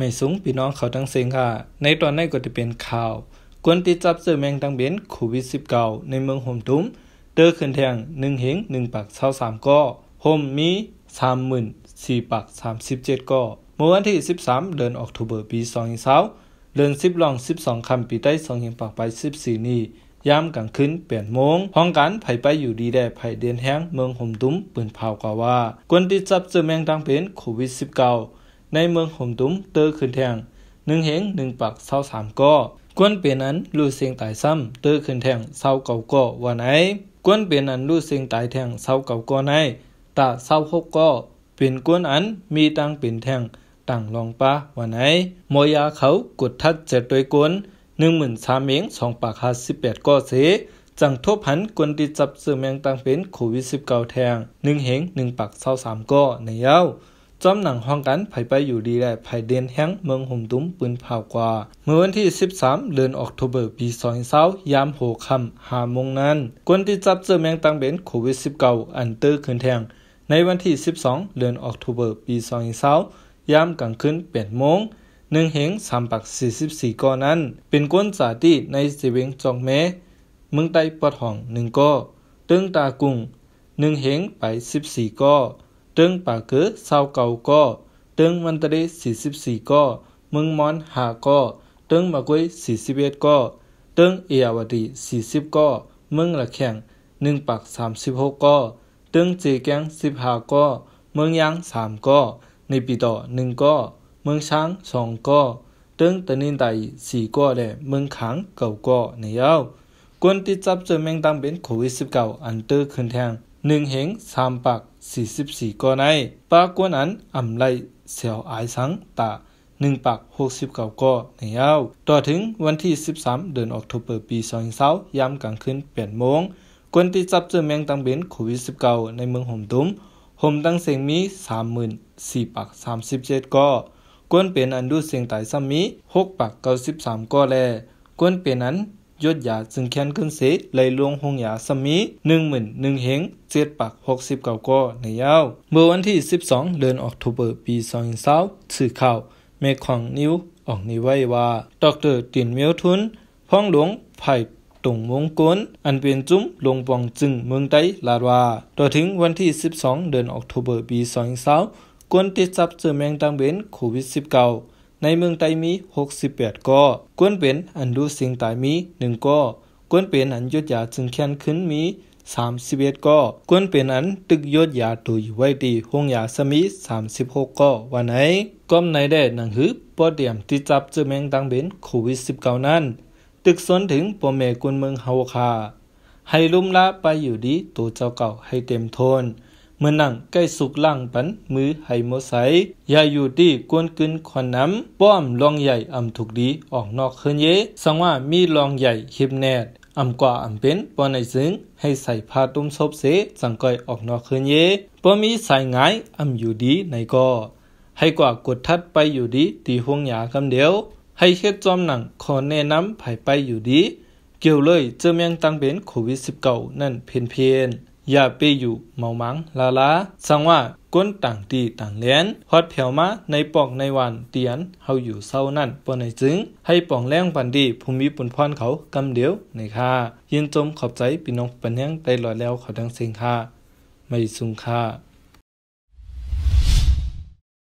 ไม่สูงพี่น้องเขาทั้งเซงค่ะ ในตอนนี้ก็จะเป็นข่าว กวนติดจับเจอแมงตังเบนโควิด19ในเมืองห่มตุมเตอรขึ้นแทง1เหง1ปาก23ก่อห่มมี34ปาก37ก่อเมื่อวันที่ 13 เดือนออกตุเบอร์ปี2020เดือน10ลอง 12คำปีใต้2เหงปากไป 14 นี้ยามกลางคืนเปลี่ยนโมงห้องการไผไปอยู่ดีได้ไผเดือนแห้งเมืองห่มตุ้มปืนเผากว่าว่ากวนติดจับเจอแมงตังเบนโควิด19ในเมืองหมตุ้มเตอขึ้นแทงหนึ่งเหงหนึ่งปักเศร้าสามก้อกวนเปลี่ยนอันรู้เสียงตายซ้ำเตอขึ้นแทงเศร้าเก่าก้อวันไหนกวนเปลี่ยนอันรู้เสียงตายแทงเศร้าเก่าก้อในตาเศร้าหกก้อเปลี่ยนกวนอันมีตังเปลี่ยนแทงตังลองป้าวันไหน มอยาเขากดทัดเจ็ดด้วกวนหนึ่งหมื่นสามเหงสองปักห้าสิบแปดก้อเสจังทั่วพันกวนติดจับเสื่อมแมงตังเป็นโควิดสิบเก้าแทงหนึ่งเหงหนึ่งปักเศร้าสามก้อในเย้าจอมหนังห้องกันไผไปอยู่ดีและไผเดนแห้งเมืองห่มตุ้มปืนเผากว่าเมื่อวันที่ 13เดือนออกตุเบอร์ปี2020ยามโหค่ำโมงนั้น กวนที่จับเจอแมงตังเบนโควิด -19 อันเตอร์ขึ้นแทงในวันที่ 12เดือนออกตุเบอร์ปี2020ยามกลางคืน8โมง1เหง3ปัก44ก้อนนั้น เป็นก้นสาที่ในสิเวงจองแม้เมืองใต้ปอดห้อง1ก้อตึงตากุ้ง1เหงไป14ก้อึงปากเก้าเก่าก็ตึงมันตรีสี่สิบสี่ก็มึงมอนหาก็ตึงมากุยสี่สิบเอ็ดก็ตึงเอียวดีสี่สิบก็มึงละแข่งหนึ่งปากสามสิบหกก็ตึงเจี๊กงสิบหาก็มึงยังสามก็ ในปีต่อหนึ่งก็มึงช้างสองก็ตึงตะนินไตสี่ก้อเลยมึงขังเก่าก้อในเอ้าคนที่จับเจอแมงตังเป็นโควิดสิบเก้าอันตอร์ขึ้นแทงหนึ่งเหงสามปากสี่สิบสี่ก้อนในปากวนั้นอ่ำไลเสียวอายสังตาหนึ่งปากหกสิบเก้าก้อนในเยาต่อถึงวันที่สิบสามเดือนออกทุเปอร์ปีสองเสาร์ยามกลางคืนเปลี่ยนโมงกวนที่จับเจอแมงตังเบนโควิดสิบเก้าในเมืองห่มตุ้มห่มตั้งเสียงมีสามหมื่นสี่ปากสามสิบเจ็ดก้อนกวนเปลี่ยนอันดูเสียงไต่ซัมมีหกปากเก้าสิบสามก้อนแลกวนเป็นนั้นยดยาจึงแค้นขึ้นเสไหลลวงหงยาสมี1นึ่งเฮงดปักหกสิบเก้าก้อในยาว เมื่อวันที่ 12 เดือนออกทุเบอร์ปีส2020สื่อข่าวเมคของนิวออกนิ้ไว้ว่า ดรตินเมียวทุนพ้องหลวงไผ่ตรงมงกลอันเป็นจุ้มลงปองจึงเมืองไต้ลาดว่าต่อถึงวันที่ 12 เดือนออกทุเบอร์ปี2020กวนติดจับเจอแมงตังเบนโควิด -19 ในเมืองไตมี68ก่อกวนเป็นอันดูสิงไตมี 1ก่อกวนเป็นอันยดยาจึงแค้นขึ้นมี31ก่อกวนเป็นอันตึกยดยาตุยไว้ดีห้องยาสมี36ก่อวันไหนก้มในแดดหนังหึบปออเดียมที่จับเจอแมงตังเป็นโควิด -19 นั้น ตึกสนถึงปอเมกุนเมืองเฮาคา ให้ลุ่มละไปอยู่ดีตัวเจ้าเก่าให้เต็มทนเมื่อนั่งใกล้สุกล่างปันมือไหาโมไสยาอยู่ดีกวนกึนขอนน้ำป้อมลองใหญ่อ่าถูกดีออกนอกเคืนเยสังว่ามีลองใหญ่เข็บแนดอ่ากว่าอ่าเป็นปอในซึ่งให้ใส่ผ้าตุ้มซบเสสังก่อยออกนอกเคืนเยป้อมีใส่งายอ่าอยู่ดีในก่อให้กว่ากดทัดไปอยู่ดีตีห่วงหยาคำเดียวให้เช็ดจอมหนังขอแนะนำไผไปอยู่ดีเกี่ยวเลยเจอแมงตังเป็นโควิด -19 นั่นเพียนเพียนยาเปอยู่เมามังลาลาสังว่าก้นต่างตีต่างเลียนฮอดแผวมาในปอกในวันเตียนเฮาอยู่เศร้านั่นปนในจึง ให้ปองแรงปันดี ภูมิปุนพรเขากำเดียวในค่า ยินจมขอบใจปีน้องปันแหงไตลอยแล้วขอดังเสียงค่าไม่สุงค่า